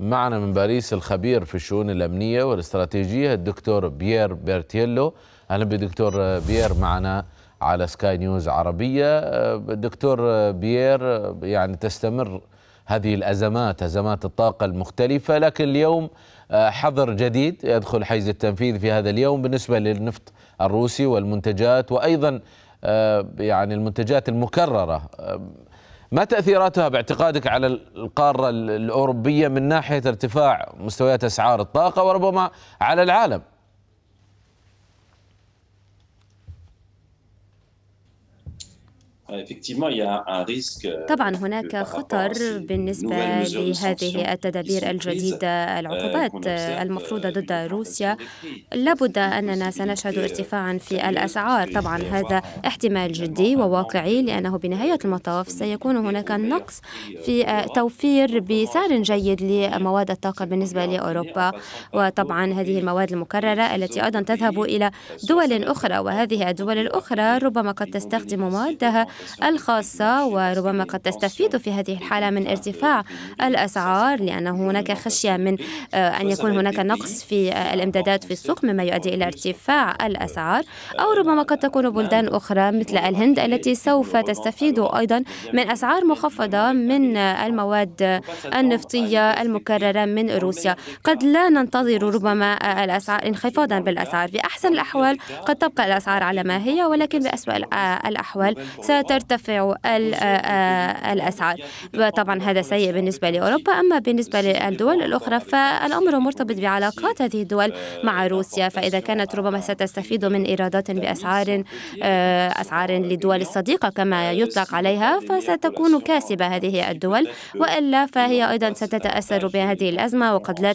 معنا من باريس الخبير في الشؤون الأمنية والاستراتيجية الدكتور بيير بيرتيلو أهلا بدكتور بيير معنا على سكاي نيوز عربية أه، دكتور بيير يعني تستمر هذه الأزمات أزمات الطاقة المختلفة لكن اليوم أه، حظر جديد يدخل حيز التنفيذ في هذا اليوم بالنسبة للنفط الروسي والمنتجات وأيضا أه، يعني المنتجات المكررة ما تأثيراتها باعتقادك على القارة الأوروبية من ناحية ارتفاع مستويات أسعار الطاقة وربما على العالم Euh, طبعا هناك خطر بالنسبة لهذه التدابير الجديدة euh, العقوبات euh, المفروضة ضد روسيا لابد أننا سنشهد ارتفاعا في الأسعار طبعا هذا احتمال جدي وواقعي لأنه بنهاية المطاف سيكون هناك نقص في توفير بسعر جيد لمواد الطاقة بالنسبة لأوروبا وطبعا هذه المواد المكررة التي أيضا تذهب إلى دول أخرى وهذه الدول الأخرى ربما قد تستخدم موادها الخاصة وربما قد تستفيد في هذه الحالة من ارتفاع الأسعار لأن هناك خشية من آه، أن يكون هناك نقص في آه، الإمدادات في السوق مما يؤدي إلى ارتفاع الأسعار أو ربما قد تكون بلدان أخرى مثل الهند التي سوف تستفيد أيضا من أسعار مخفضة من آه، المواد النفطية المكررة من روسيا قد لا ننتظر ربما الأسعار انخفاضا بالأسعار بأحسن الأحوال قد تبقى الأسعار على ما هي ولكن بأسوأ الأحوال ست ترتفع آه، آه، الأسعار وطبعا هذا سيء بالنسبة لأوروبا أما بالنسبة للدول الأخرى فالأمر مرتبط بعلاقات هذه الدول مع روسيا فإذا كانت ربما ستستفيد من إيرادات بأسعار آه، أسعار للدول الصديقة كما يطلق عليها فستكون كاسبة هذه الدول وإلا فهي أيضا ستتأثر بهذه الأزمة وقد لا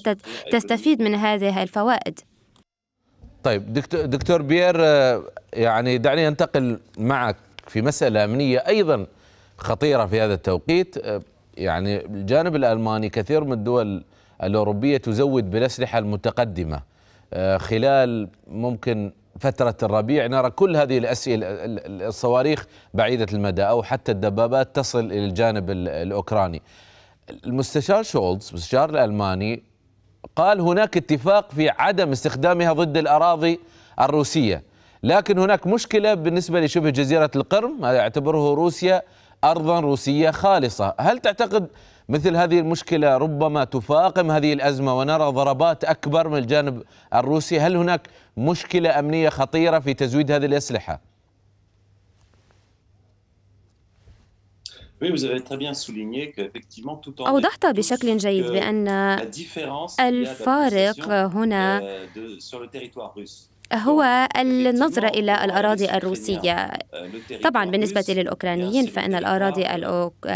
تستفيد من هذه الفوائد طيب دكتور بيير يعني دعني انتقل معك في مسألة أمنية أيضا خطيرة في هذا التوقيت أه، يعني الجانب الألماني كثير من الدول الأوروبية تزود بالأسلحة المتقدمة أه، خلال ممكن فترة الربيع نرى كل هذه الأسئلة الصواريخ بعيدة المدى أو حتى الدبابات تصل إلى الجانب الأوكراني المستشار شولتز المستشار الألماني قال هناك اتفاق في عدم استخدامها ضد الأراضي الروسية لكن هناك مشكلة بالنسبة لشبه جزيرة القرم هذا يعتبره روسيا أرضا روسية خالصة هل تعتقد مثل هذه المشكلة ربما تفاقم هذه الأزمة ونرى ضربات أكبر من الجانب الروسي هل هناك مشكلة أمنية خطيرة في تزويد هذه الأسلحة؟ أوضحت بشكل جيد بأن الفارق هنا euh, هو النظرة إلى الأراضي الروسية طبعا بالنسبة للأوكرانيين فإن الأراضي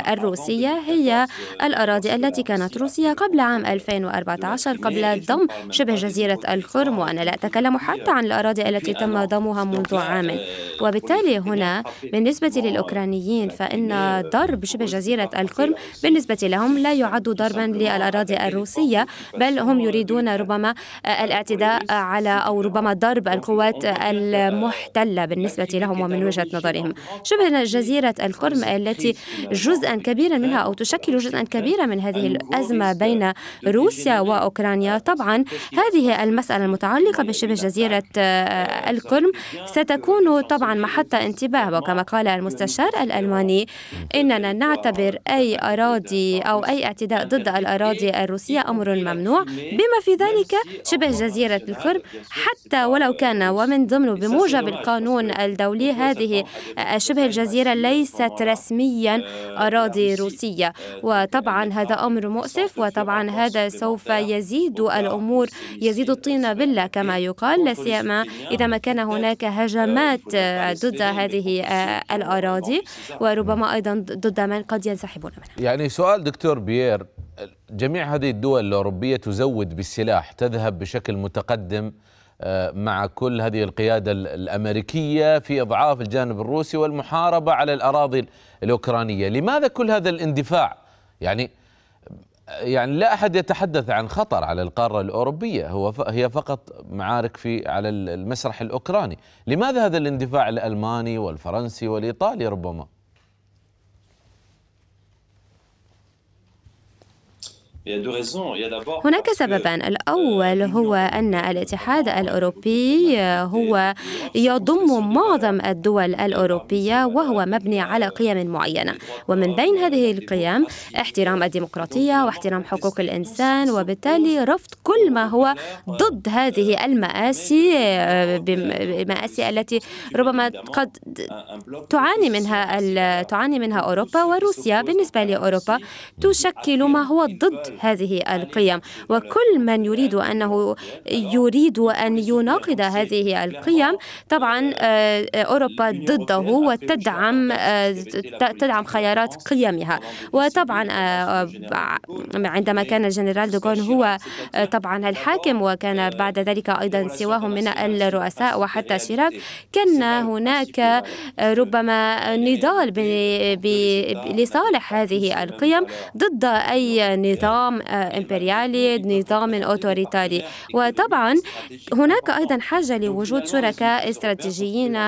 الروسية هي الأراضي التي كانت روسيا قبل عام 2014 قبل ضم شبه جزيرة الخرم وأنا لا أتكلم حتى عن الأراضي التي تم ضمها منذ عام وبالتالي هنا بالنسبة للأوكرانيين فإن ضرب شبه جزيرة الخرم بالنسبة لهم لا يعد ضربا للأراضي الروسية بل هم يريدون ربما الاعتداء على أو ربما ضرب حرب القوات المحتلة بالنسبة لهم ومن وجهة نظرهم شبه جزيرة القرم التي جزءا كبيرا منها أو تشكل جزءا كبيرا من هذه الأزمة بين روسيا وأوكرانيا طبعا هذه المسألة المتعلقة بشبه جزيرة آه، القرم ستكون طبعا محط انتباه وكما قال المستشار الألماني إننا نعتبر أي أراضي أو أي اعتداء ضد الأراضي الروسية أمر ممنوع بما في ذلك شبه جزيرة القرم حتى ولو ولو كان ومن ضمنه بموجب القانون الدولي هذه شبه الجزيرة ليست رسميا أراضي روسية وطبعا هذا أمر مؤسف وطبعا هذا سوف يزيد الأمور يزيد الطين بلة كما يقال لا سيما إذا ما كان هناك هجمات ضد هذه الأراضي وربما أيضا ضد من قد ينسحبون منها يعني سؤال دكتور بيير جميع هذه الدول الأوروبية تزود بالسلاح تذهب بشكل متقدم آه، مع كل هذه القيادة الأمريكية في إضعاف الجانب الروسي والمحاربة على الأراضي الأوكرانية لماذا كل هذا الاندفاع يعني يعني لا أحد يتحدث عن خطر على القارة الأوروبية هو هي فقط معارك في على المسرح الأوكراني لماذا هذا الاندفاع الألماني والفرنسي والإيطالي ربما هناك سببان euh, الأول هو أن الاتحاد الأوروبي هو يضم معظم الدول الأوروبية وهو مبني على قيم معينة ومن بين هذه القيم احترام الديمقراطية واحترام حقوق الإنسان وبالتالي رفض كل ما هو ضد هذه المآسي آه، بمآسي التي ربما قد تعاني منها تعاني منها أوروبا وروسيا بالنسبة لأوروبا تشكل ما هو ضد هذه القيم وكل من يريد أنه يريد أن يناقض هذه القيم طبعا آه، آه، أوروبا ضده وتدعم آه، تدعم خيارات قيمها وطبعا عندما كان الجنرال دوغون هو طبعا الحاكم وكان بعد ذلك أيضا سواه من الرؤساء وحتى شيراك كان هناك ربما نضال لصالح هذه القيم ضد أي نظام نظام آه، إمبريالي نظام أوتوريتاري وطبعا هناك أيضا حاجة لوجود شركاء استراتيجيين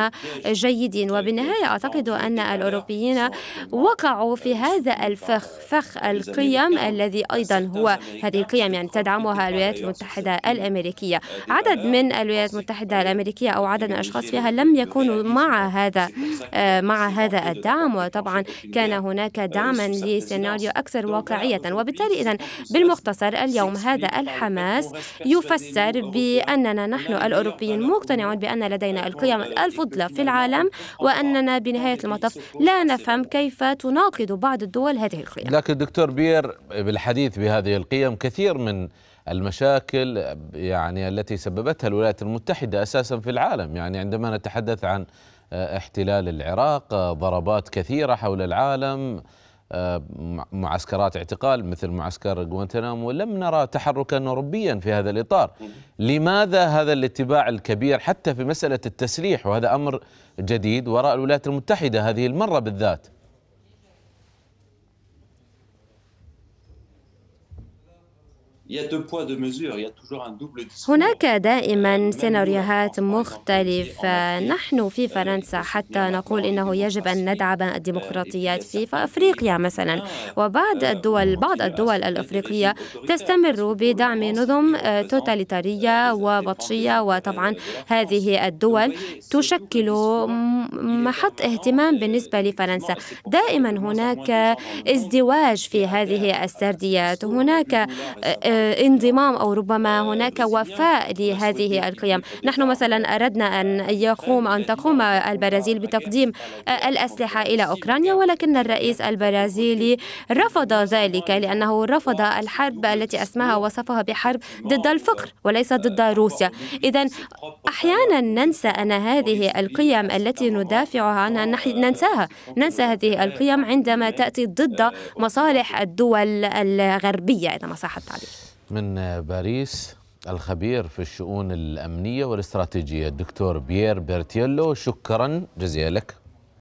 جيدين وبالنهاية أعتقد أن الأوروبيين وقعوا في هذا الفخ فخ القيم الذي أيضا هو هذه القيم يعني تدعمها الولايات المتحدة الأمريكية عدد من الولايات المتحدة الأمريكية أو عدد من الأشخاص فيها لم يكونوا مع هذا آه، مع هذا الدعم وطبعا كان هناك دعما لسيناريو أكثر واقعية وبالتالي إذا بالمختصر اليوم هذا الحماس يفسر بأننا نحن الأوروبيين مقتنعون بأن لدينا القيم الفضلى في العالم وأننا بنهاية المطاف لا نفهم كيف تناقض بعض الدول هذه القيم لكن دكتور بير بالحديث بهذه القيم كثير من المشاكل يعني التي سببتها الولايات المتحدة أساسا في العالم يعني عندما نتحدث عن احتلال العراق ضربات كثيرة حول العالم معسكرات اعتقال مثل معسكر غوانتنامو لم نرى تحركا اوروبيا في هذا الاطار لماذا هذا الاتباع الكبير حتى في مساله التسليح وهذا امر جديد وراء الولايات المتحده هذه المره بالذات هناك euh, دائما سيناريوهات مختلفة نحن في euh, فرنسا حتى نقول إنه يجب أن ندعم euh, الديمقراطيات في أفريقيا مثلا ah, وبعض الدول بعض ah, الدول الأفريقية تستمر بدعم نظم آه، توتاليتارية وبطشية وطبعا هذه الدول تشكل محط اهتمام بالنسبة لفرنسا دائما هناك ازدواج في هذه السرديات هناك انضمام أو ربما هناك وفاء لهذه القيم نحن مثلا أردنا أن يقوم أن تقوم البرازيل بتقديم الأسلحة إلى أوكرانيا ولكن الرئيس البرازيلي رفض ذلك لأنه رفض الحرب التي أسماها وصفها بحرب ضد الفقر وليس ضد روسيا إذا أحيانا ننسى أن هذه القيم التي ندافع عنها ننساها ننسى هذه القيم عندما تأتي ضد مصالح الدول الغربية إذا ما صح التعبير من باريس الخبير في الشؤون الأمنية والاستراتيجية الدكتور بيير بيرتيلو شكرا جزيلا لك